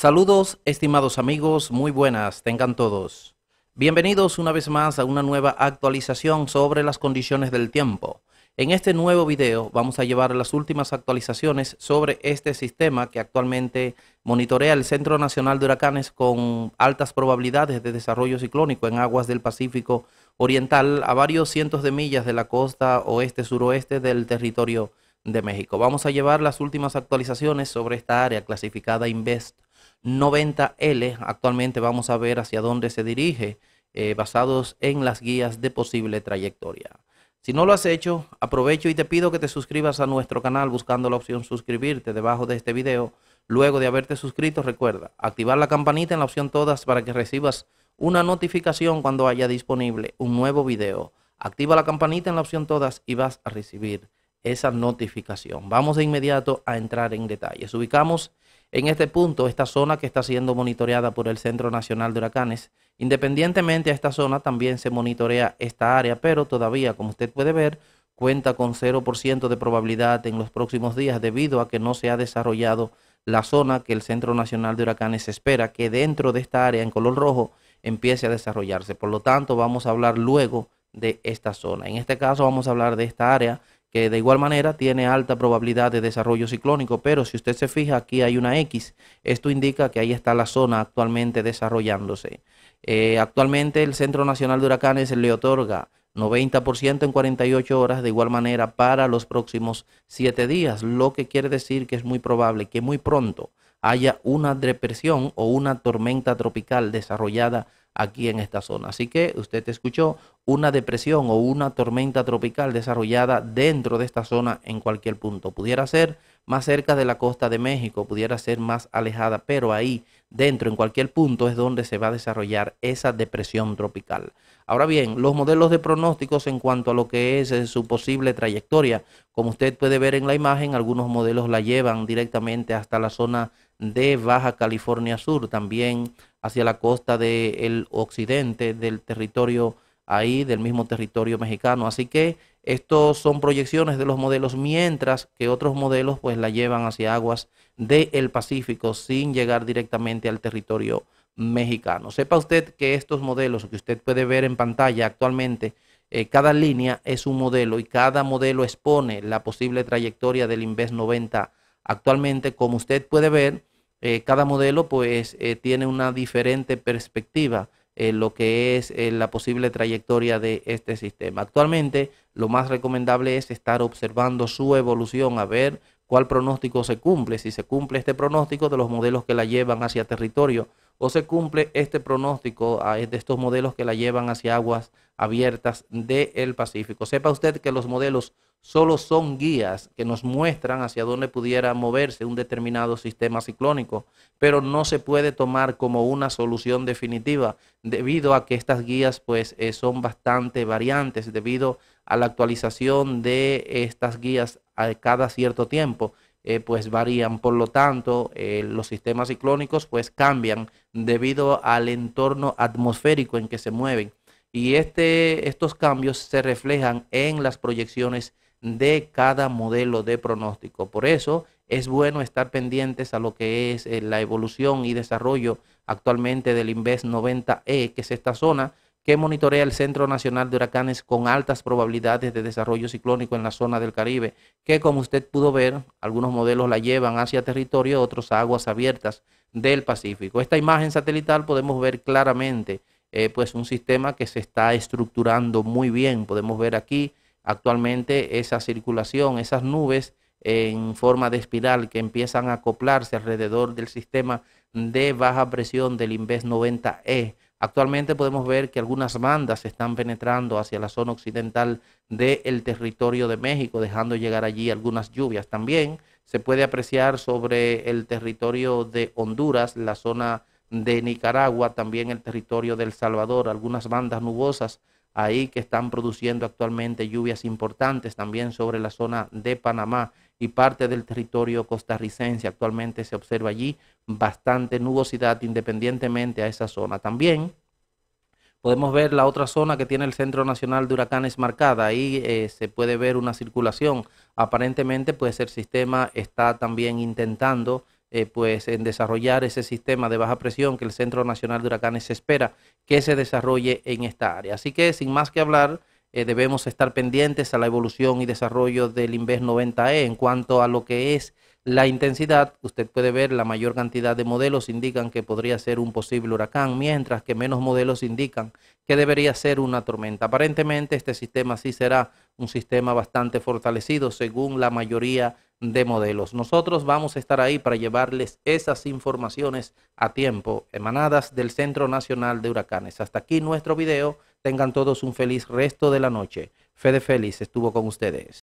Saludos, estimados amigos, muy buenas, tengan todos. Bienvenidos una vez más a una nueva actualización sobre las condiciones del tiempo. En este nuevo video vamos a llevar las últimas actualizaciones sobre este sistema que actualmente monitorea el Centro Nacional de Huracanes con altas probabilidades de desarrollo ciclónico en aguas del Pacífico Oriental a varios cientos de millas de la costa oeste-suroeste del territorio de México. Vamos a llevar las últimas actualizaciones sobre esta área clasificada INVEST 90L. Actualmente vamos a ver hacia dónde se dirige, eh, basados en las guías de posible trayectoria. Si no lo has hecho, aprovecho y te pido que te suscribas a nuestro canal buscando la opción suscribirte debajo de este video. Luego de haberte suscrito, recuerda activar la campanita en la opción todas para que recibas una notificación cuando haya disponible un nuevo video. Activa la campanita en la opción todas y vas a recibir esa notificación. Vamos de inmediato a entrar en detalles. Ubicamos en este punto esta zona que está siendo monitoreada por el Centro Nacional de Huracanes. Independientemente a esta zona, también se monitorea esta área, pero todavía, como usted puede ver, cuenta con 0% de probabilidad en los próximos días debido a que no se ha desarrollado la zona que el Centro Nacional de Huracanes espera que dentro de esta área en color rojo empiece a desarrollarse. Por lo tanto, vamos a hablar luego de esta zona. En este caso vamos a hablar de esta área que de igual manera tiene alta probabilidad de desarrollo ciclónico, pero si usted se fija aquí hay una X, esto indica que ahí está la zona actualmente desarrollándose. Eh, actualmente el Centro Nacional de Huracanes le otorga 90% en 48 horas, de igual manera para los próximos 7 días, lo que quiere decir que es muy probable que muy pronto haya una depresión o una tormenta tropical desarrollada aquí en esta zona. Así que usted escuchó una depresión o una tormenta tropical desarrollada dentro de esta zona en cualquier punto. Pudiera ser más cerca de la costa de México, pudiera ser más alejada, pero ahí dentro, en cualquier punto, es donde se va a desarrollar esa depresión tropical. Ahora bien, los modelos de pronósticos en cuanto a lo que es eh, su posible trayectoria, como usted puede ver en la imagen, algunos modelos la llevan directamente hasta la zona de Baja California Sur, también hacia la costa del occidente del territorio ahí, del mismo territorio mexicano. Así que estos son proyecciones de los modelos, mientras que otros modelos pues la llevan hacia aguas del Pacífico sin llegar directamente al territorio mexicano. Sepa usted que estos modelos que usted puede ver en pantalla actualmente, eh, cada línea es un modelo y cada modelo expone la posible trayectoria del Inves 90 actualmente, como usted puede ver, eh, cada modelo pues eh, tiene una diferente perspectiva en eh, lo que es la posible trayectoria de este sistema. Actualmente lo más recomendable es estar observando su evolución, a ver cuál pronóstico se cumple, si se cumple este pronóstico de los modelos que la llevan hacia territorio o se cumple este pronóstico ah, de estos modelos que la llevan hacia aguas abiertas del Pacífico. Sepa usted que los modelos solo son guías que nos muestran hacia dónde pudiera moverse un determinado sistema ciclónico, pero no se puede tomar como una solución definitiva debido a que estas guías pues eh, son bastante variantes debido a la actualización de estas guías a cada cierto tiempo eh, pues varían. Por lo tanto, eh, los sistemas ciclónicos pues cambian debido al entorno atmosférico en que se mueven. Y este, estos cambios se reflejan en las proyecciones de cada modelo de pronóstico. Por eso es bueno estar pendientes a lo que es eh, la evolución y desarrollo actualmente del INVES 90E, que es esta zona, que monitorea el Centro Nacional de Huracanes con altas probabilidades de desarrollo ciclónico en la zona del Caribe, que como usted pudo ver, algunos modelos la llevan hacia territorio, otros a aguas abiertas del Pacífico. Esta imagen satelital podemos ver claramente eh, pues un sistema que se está estructurando muy bien. Podemos ver aquí actualmente esa circulación, esas nubes en forma de espiral que empiezan a acoplarse alrededor del sistema de baja presión del Inves 90E Actualmente podemos ver que algunas bandas se están penetrando hacia la zona occidental del territorio de México, dejando llegar allí algunas lluvias. También se puede apreciar sobre el territorio de Honduras, la zona de Nicaragua, también el territorio de El Salvador, algunas bandas nubosas ahí que están produciendo actualmente lluvias importantes también sobre la zona de Panamá y parte del territorio costarricense. Actualmente se observa allí bastante nubosidad independientemente a esa zona. También podemos ver la otra zona que tiene el Centro Nacional de Huracanes marcada. Ahí eh, se puede ver una circulación. Aparentemente, pues el sistema está también intentando eh, pues en desarrollar ese sistema de baja presión que el Centro Nacional de Huracanes espera que se desarrolle en esta área. Así que sin más que hablar, eh, debemos estar pendientes a la evolución y desarrollo del INVES 90E en cuanto a lo que es la intensidad, usted puede ver, la mayor cantidad de modelos indican que podría ser un posible huracán, mientras que menos modelos indican que debería ser una tormenta. Aparentemente este sistema sí será un sistema bastante fortalecido según la mayoría de modelos. Nosotros vamos a estar ahí para llevarles esas informaciones a tiempo, emanadas del Centro Nacional de Huracanes. Hasta aquí nuestro video. Tengan todos un feliz resto de la noche. Fede Feliz estuvo con ustedes.